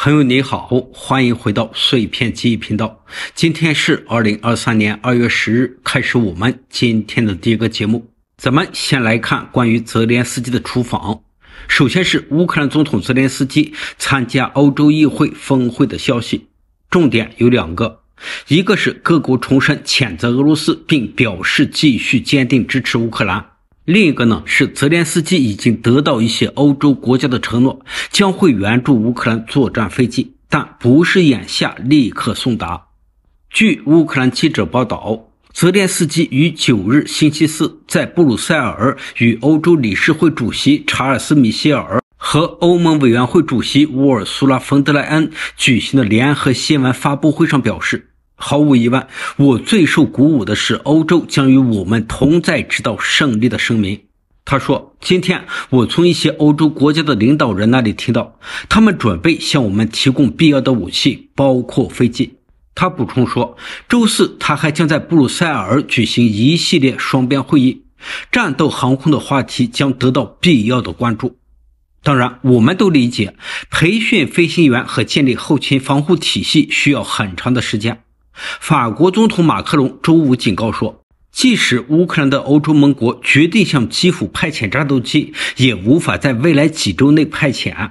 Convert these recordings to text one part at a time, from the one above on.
朋友你好，欢迎回到碎片记忆频道。今天是二零二三年二月十日，开始我们今天的第一个节目。咱们先来看关于泽连斯基的出访。首先是乌克兰总统泽连斯基参加欧洲议会峰会的消息，重点有两个，一个是各国重申谴责俄罗斯，并表示继续坚定支持乌克兰。另一个呢是泽连斯基已经得到一些欧洲国家的承诺，将会援助乌克兰作战飞机，但不是眼下立刻送达。据乌克兰记者报道，泽连斯基于九日星期四在布鲁塞尔与欧洲理事会主席查尔斯·米歇尔和欧盟委员会主席乌尔苏拉·冯德莱恩举行的联合新闻发布会上表示。毫无疑问，我最受鼓舞的是欧洲将与我们同在，直到胜利的声明。他说：“今天我从一些欧洲国家的领导人那里听到，他们准备向我们提供必要的武器，包括飞机。”他补充说：“周四他还将在布鲁塞尔举行一系列双边会议，战斗航空的话题将得到必要的关注。当然，我们都理解，培训飞行员和建立后勤防护体系需要很长的时间。”法国总统马克龙周五警告说，即使乌克兰的欧洲盟国决定向基辅派遣战斗机，也无法在未来几周内派遣。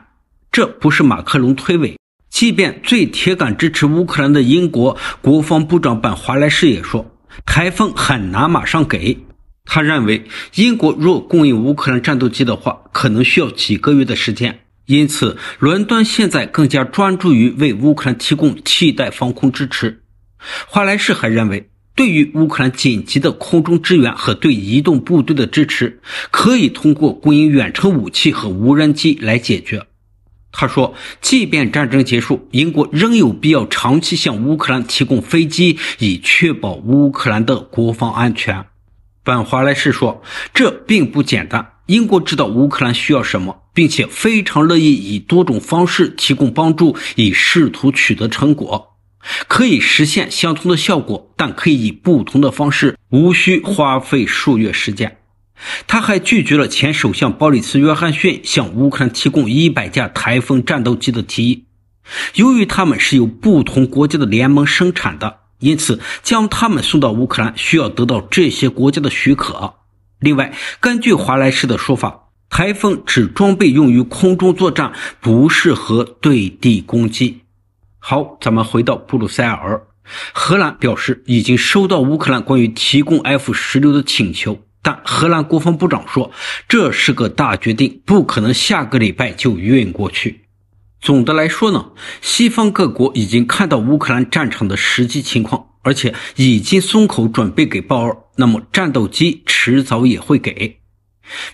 这不是马克龙推诿。即便最铁杆支持乌克兰的英国国防部长本·华莱士也说，台风很难马上给。他认为，英国若供应乌克兰战斗机的话，可能需要几个月的时间。因此，伦敦现在更加专注于为乌克兰提供替代防空支持。华莱士还认为，对于乌克兰紧急的空中支援和对移动部队的支持，可以通过供应远程武器和无人机来解决。他说，即便战争结束，英国仍有必要长期向乌克兰提供飞机，以确保乌克兰的国防安全。本·华莱士说，这并不简单。英国知道乌克兰需要什么，并且非常乐意以多种方式提供帮助，以试图取得成果。可以实现相同的效果，但可以以不同的方式，无需花费数月时间。他还拒绝了前首相鲍里斯·约翰逊向乌克兰提供100架台风战斗机的提议，由于他们是由不同国家的联盟生产的，因此将他们送到乌克兰需要得到这些国家的许可。另外，根据华莱士的说法，台风只装备用于空中作战，不适合对地攻击。好，咱们回到布鲁塞尔，荷兰表示已经收到乌克兰关于提供 F 十六的请求，但荷兰国防部长说这是个大决定，不可能下个礼拜就运过去。总的来说呢，西方各国已经看到乌克兰战场的实际情况，而且已经松口准备给豹二，那么战斗机迟早也会给。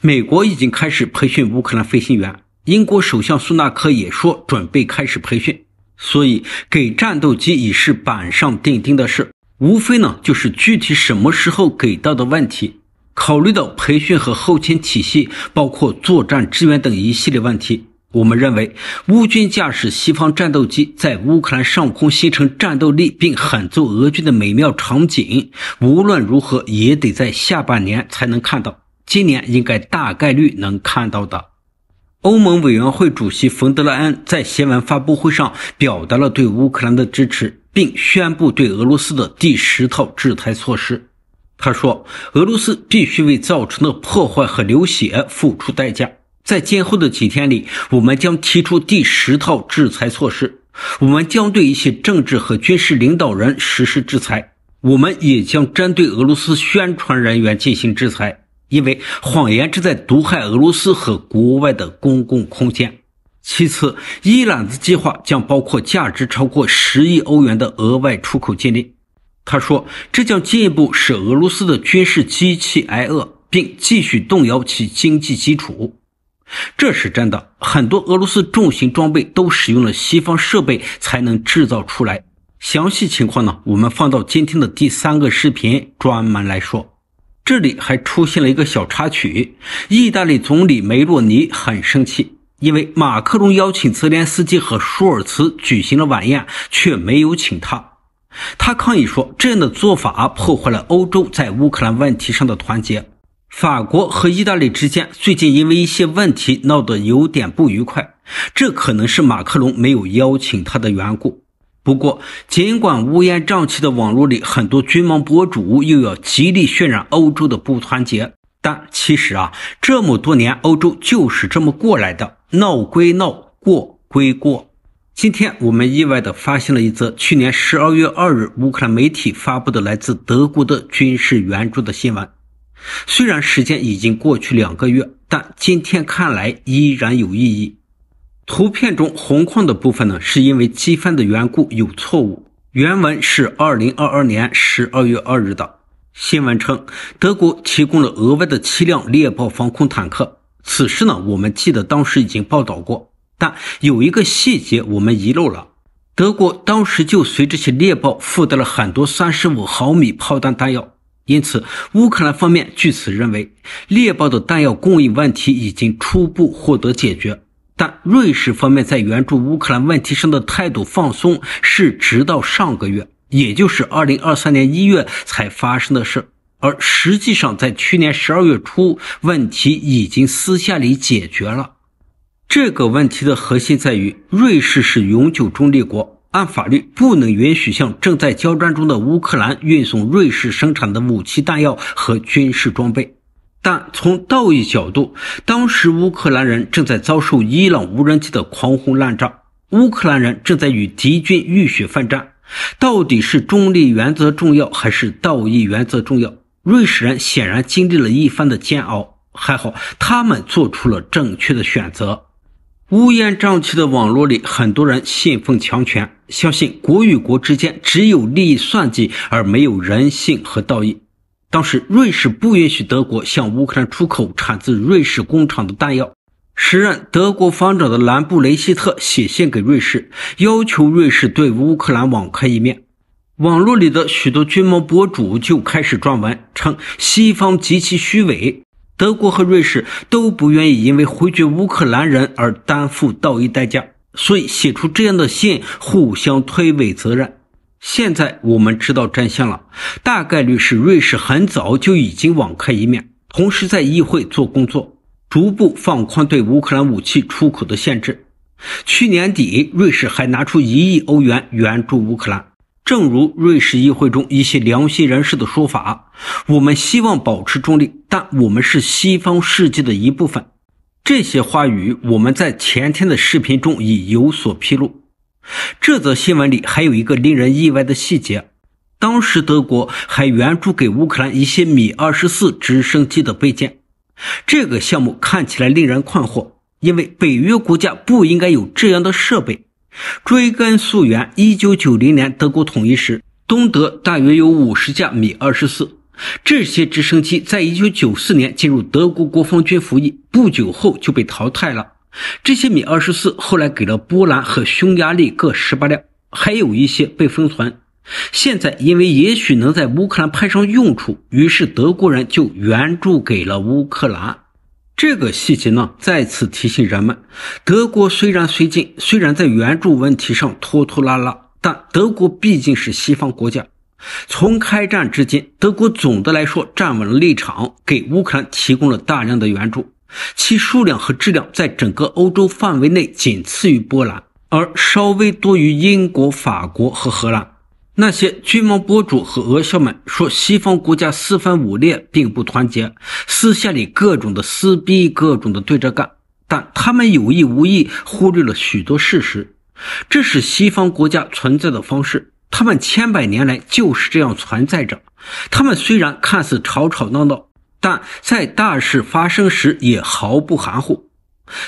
美国已经开始培训乌克兰飞行员，英国首相苏纳克也说准备开始培训。所以，给战斗机已是板上钉钉的事，无非呢就是具体什么时候给到的问题。考虑到培训和后勤体系，包括作战支援等一系列问题，我们认为，乌军驾驶西方战斗机在乌克兰上空形成战斗力并狠揍俄军的美妙场景，无论如何也得在下半年才能看到，今年应该大概率能看到的。欧盟委员会主席冯德莱恩在新闻发布会上表达了对乌克兰的支持，并宣布对俄罗斯的第十套制裁措施。他说：“俄罗斯必须为造成的破坏和流血付出代价。在今后的几天里，我们将提出第十套制裁措施。我们将对一些政治和军事领导人实施制裁，我们也将针对俄罗斯宣传人员进行制裁。”因为谎言正在毒害俄罗斯和国外的公共空间。其次，伊揽子计划将包括价值超过十亿欧元的额外出口禁令。他说，这将进一步使俄罗斯的军事机器挨饿，并继续动摇其经济基础。这是真的，很多俄罗斯重型装备都使用了西方设备才能制造出来。详细情况呢，我们放到今天的第三个视频专门来说。这里还出现了一个小插曲，意大利总理梅洛尼很生气，因为马克龙邀请泽连斯基和舒尔茨举行了晚宴，却没有请他。他抗议说，这样的做法破坏了欧洲在乌克兰问题上的团结。法国和意大利之间最近因为一些问题闹得有点不愉快，这可能是马克龙没有邀请他的缘故。不过，尽管乌烟瘴气的网络里，很多军迷博主又要极力渲染欧洲的不团结，但其实啊，这么多年欧洲就是这么过来的，闹归闹，过归过。今天我们意外地发现了一则去年十二月二日乌克兰媒体发布的来自德国的军事援助的新闻。虽然时间已经过去两个月，但今天看来依然有意义。图片中红框的部分呢，是因为积分的缘故有错误。原文是二零二二年十二月二日的新闻称，德国提供了额外的七辆猎豹防空坦克。此事呢，我们记得当时已经报道过，但有一个细节我们遗漏了：德国当时就随这些猎豹附带了很多三十五毫米炮弹弹药，因此乌克兰方面据此认为，猎豹的弹药供应问题已经初步获得解决。瑞士方面在援助乌克兰问题上的态度放松，是直到上个月，也就是二零二三年一月才发生的事。而实际上，在去年十二月初，问题已经私下里解决了。这个问题的核心在于，瑞士是永久中立国，按法律不能允许向正在交战中的乌克兰运送瑞士生产的武器弹药和军事装备。但从道义角度，当时乌克兰人正在遭受伊朗无人机的狂轰滥炸，乌克兰人正在与敌军浴血奋战。到底是中立原则重要，还是道义原则重要？瑞士人显然经历了一番的煎熬，还好他们做出了正确的选择。乌烟瘴气的网络里，很多人信奉强权，相信国与国之间只有利益算计，而没有人性和道义。当时，瑞士不允许德国向乌克兰出口产自瑞士工厂的弹药。时任德国防长的兰布雷希特写信给瑞士，要求瑞士对乌克兰网开一面。网络里的许多军猫博主就开始撰文称，西方极其虚伪，德国和瑞士都不愿意因为回绝乌克兰人而担负道义代价，所以写出这样的信，互相推诿责任。现在我们知道真相了，大概率是瑞士很早就已经网开一面，同时在议会做工作，逐步放宽对乌克兰武器出口的限制。去年底，瑞士还拿出一亿欧元援助乌克兰。正如瑞士议会中一些良心人士的说法：“我们希望保持中立，但我们是西方世界的一部分。”这些话语，我们在前天的视频中已有所披露。这则新闻里还有一个令人意外的细节，当时德国还援助给乌克兰一些米二十四直升机的备件。这个项目看起来令人困惑，因为北约国家不应该有这样的设备。追根溯源，一九九零年德国统一时，东德大约有五十架米二十四，这些直升机在一九九四年进入德国国防军服役，不久后就被淘汰了。这些米二十四后来给了波兰和匈牙利各十八辆，还有一些被封存。现在，因为也许能在乌克兰派上用处，于是德国人就援助给了乌克兰。这个细节呢，再次提醒人们：德国虽然最近虽然在援助问题上拖拖拉拉，但德国毕竟是西方国家。从开战至今，德国总的来说站稳了立场，给乌克兰提供了大量的援助。其数量和质量在整个欧洲范围内仅次于波兰，而稍微多于英国、法国和荷兰。那些军毛博主和俄校们说西方国家四分五裂，并不团结，私下里各种的撕逼，各种的对着干。但他们有意无意忽略了许多事实，这是西方国家存在的方式。他们千百年来就是这样存在着。他们虽然看似吵吵闹闹。但在大事发生时也毫不含糊。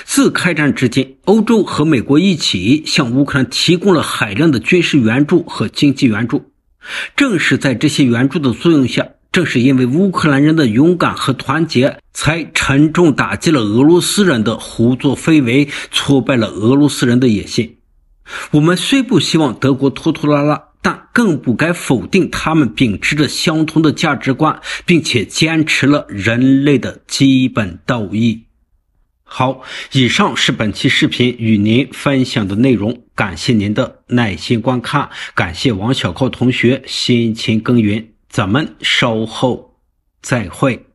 自开战至今，欧洲和美国一起向乌克兰提供了海量的军事援助和经济援助。正是在这些援助的作用下，正是因为乌克兰人的勇敢和团结，才沉重打击了俄罗斯人的胡作非为，挫败了俄罗斯人的野心。我们虽不希望德国拖拖拉拉。但更不该否定他们秉持着相同的价值观，并且坚持了人类的基本道义。好，以上是本期视频与您分享的内容，感谢您的耐心观看，感谢王小靠同学辛勤耕耘，咱们稍后再会。